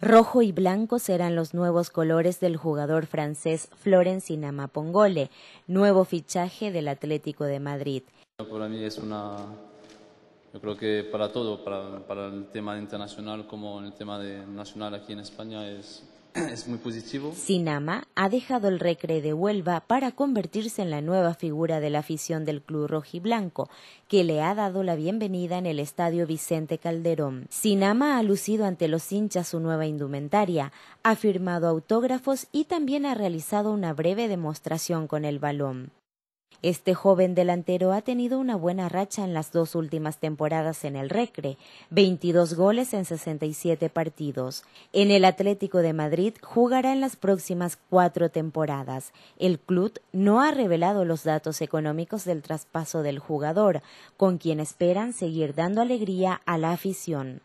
Rojo y blanco serán los nuevos colores del jugador francés Florencina Mapongole, nuevo fichaje del Atlético de Madrid. Para mí es una, yo creo que para todo, para, el tema internacional como en el tema de nacional aquí en España es Sinama ha dejado el Recre de Huelva para convertirse en la nueva figura de la afición del club rojiblanco, que le ha dado la bienvenida en el estadio Vicente Calderón. Sinama ha lucido ante los hinchas su nueva indumentaria, ha firmado autógrafos y también ha realizado una breve demostración con el balón. Este joven delantero ha tenido una buena racha en las dos últimas temporadas en el Recre, 22 goles en 67 partidos. En el Atlético de Madrid jugará en las próximas cuatro temporadas. El club no ha revelado los datos económicos del traspaso del jugador, con quien esperan seguir dando alegría a la afición.